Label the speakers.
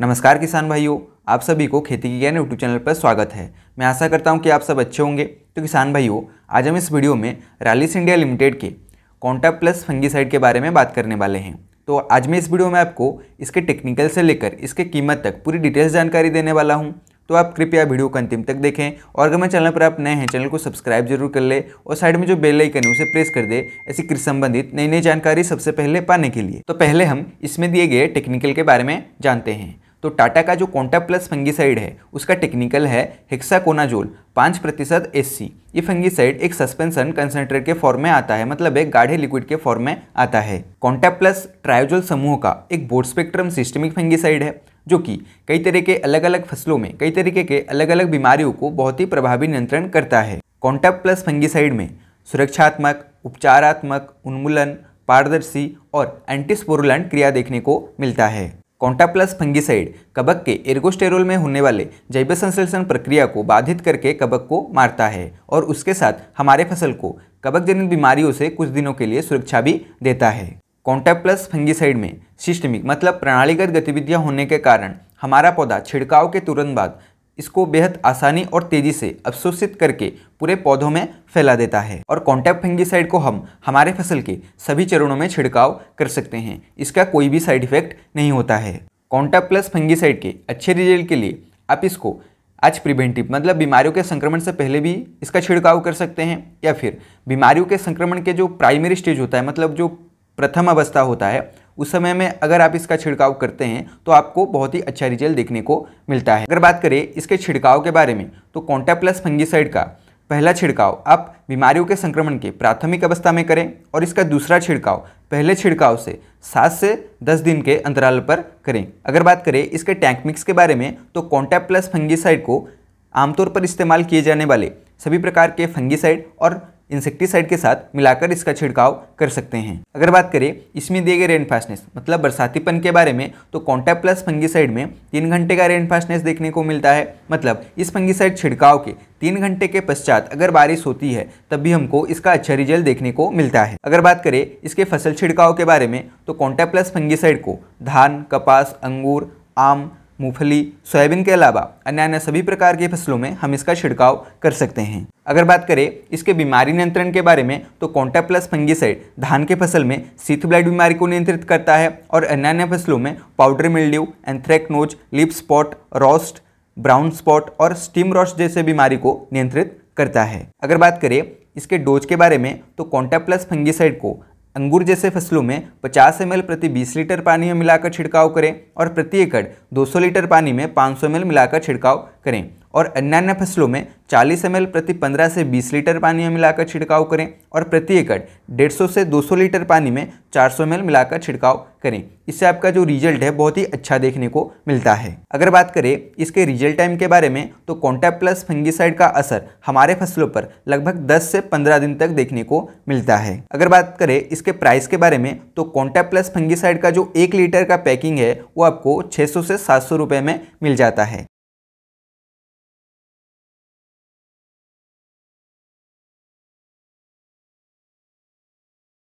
Speaker 1: नमस्कार किसान भाइयों आप सभी को खेती की ज्ञान यूट्यूब चैनल पर स्वागत है मैं आशा करता हूं कि आप सब अच्छे होंगे तो किसान भाइयों आज हम इस वीडियो में रैलिस इंडिया लिमिटेड के कॉन्टा प्लस फंगीसाइड के बारे में बात करने वाले हैं तो आज मैं इस वीडियो में आपको इसके टेक्निकल से लेकर इसके कीमत तक पूरी डिटेल्स जानकारी देने वाला हूँ तो आप कृपया वीडियो को अंतिम तक देखें और अगर मैं चैनल पर आप नए हैं चैनल को सब्सक्राइब जरूर कर ले और साइड में जो बेल आइकन है उसे प्रेस कर दे ऐसी कृषि संबंधित नई नई जानकारी सबसे पहले पाने के लिए तो पहले हम इसमें दिए गए टेक्निकल के बारे में जानते हैं तो टाटा का जो कॉन्टा प्लस फंगिसाइड है उसका टेक्निकल है हेक्साकोनाजोल पाँच प्रतिशत एस सी ये फंगिसाइड एक सस्पेंसन कंसनट्रेट के फॉर्म में आता है मतलब एक गाढ़े लिक्विड के फॉर्म में आता है कॉन्टा प्लस ट्रायोजोल समूह का एक बोर्ड स्पेक्ट्रम सिस्टमिक फंगिसाइड है जो कि कई तरह के अलग अलग फसलों में कई तरीके के अलग अलग बीमारियों को बहुत ही प्रभावी नियंत्रण करता है कॉन्टा प्लस फंगिसाइड में सुरक्षात्मक उपचारात्मक उन्मूलन पारदर्शी और एंटीस्पोरुलेंट क्रिया देखने को मिलता है कॉन्टाप्लस फंगिसाइड कबक के एर्गोस्टेरोल में होने वाले जैव संश्लेषण प्रक्रिया को बाधित करके कबक को मारता है और उसके साथ हमारे फसल को कबक जनित बीमारियों से कुछ दिनों के लिए सुरक्षा भी देता है कॉन्टाप्लस फंगिसाइड में सिस्टमिक मतलब प्रणालीगत गतिविधियां होने के कारण हमारा पौधा छिड़काव के तुरंत बाद इसको बेहद आसानी और तेज़ी से अवशोषित करके पूरे पौधों में फैला देता है और कॉन्टैक्ट फंगीसाइड को हम हमारे फसल के सभी चरणों में छिड़काव कर सकते हैं इसका कोई भी साइड इफेक्ट नहीं होता है कॉन्टैक्ट प्लस फंगीसाइड के अच्छे रिजल्ट के लिए आप इसको आज प्रिवेंटिव मतलब बीमारियों के संक्रमण से पहले भी इसका छिड़काव कर सकते हैं या फिर बीमारियों के संक्रमण के जो प्राइमरी स्टेज होता है मतलब जो प्रथम अवस्था होता है उस समय में अगर आप इसका छिड़काव करते हैं तो आपको बहुत ही अच्छा रिजल्ट देखने को मिलता है अगर बात करें इसके छिड़काव के बारे में तो कॉन्टा प्लस फंगिसाइड का पहला छिड़काव आप बीमारियों के संक्रमण के प्राथमिक अवस्था में करें और इसका दूसरा छिड़काव पहले छिड़काव से सात से दस दिन के अंतराल पर करें अगर बात करें इसके टैंक मिक्स के बारे में तो कॉन्टा प्लस फंगिसाइड को आमतौर पर इस्तेमाल किए जाने वाले सभी प्रकार के फंगिसाइड और इंसेक्टिसाइड के साथ मिलाकर इसका छिड़काव कर सकते हैं अगर बात करें इसमें दिए गए रेन फास्टनेस मतलब बरसातीपन के बारे में तो कॉन्टैक्ट प्लस फंगीसाइड में तीन घंटे का रेन फास्टनेस देखने को मिलता है मतलब इस फंगीसाइड छिड़काव के तीन घंटे के पश्चात अगर बारिश होती है तब भी हमको इसका अच्छा रिजल्ट देखने को मिलता है अगर बात करें इसके फसल छिड़काव के बारे में तो कॉन्टैक्ट प्लस फंगीसाइड को धान कपास अंगूर आम मूंगफली सोयाबीन के अलावा अन्य अन्य सभी प्रकार की फसलों में हम इसका छिड़काव कर सकते हैं अगर बात करें इसके बीमारी नियंत्रण के बारे में तो कॉन्टा प्लस फंगीसाइड धान के फसल में सीथ ब्लाइट बीमारी को नियंत्रित करता है और अन्य अन्य फसलों में powder mildew anthracnose leaf spot rust brown spot और स्टीम रॉस्ट जैसे बीमारी को नियंत्रित करता है अगर बात करें इसके डोज के बारे में तो कॉन्टा प्लस फंगीसाइड को अंगूर जैसे फसलों में 50 एम प्रति 20 लीटर पानी में मिलाकर छिड़काव करें और प्रति एकड़ 200 लीटर पानी में 500 एम मिलाकर छिड़काव करें और अन्य फसलों में 40 एम प्रति 15 से 20 लीटर पानी में मिलाकर छिड़काव करें और प्रति एकड़ 150 से 200 लीटर पानी में 400 सौ मिलाकर छिड़काव करें इससे आपका जो रिजल्ट है बहुत ही अच्छा देखने को मिलता है अगर बात करें इसके रिजल्ट टाइम के बारे में तो कॉन्टैक्ट प्लस फंगिसाइड का असर हमारे फसलों पर लगभग दस से पंद्रह दिन तक देखने को मिलता है अगर बात करें इसके प्राइस के बारे में तो कॉन्टैक्ट प्लस फंगिसाइड का जो एक लीटर का पैकिंग है वो आपको छः से सात सौ में मिल जाता है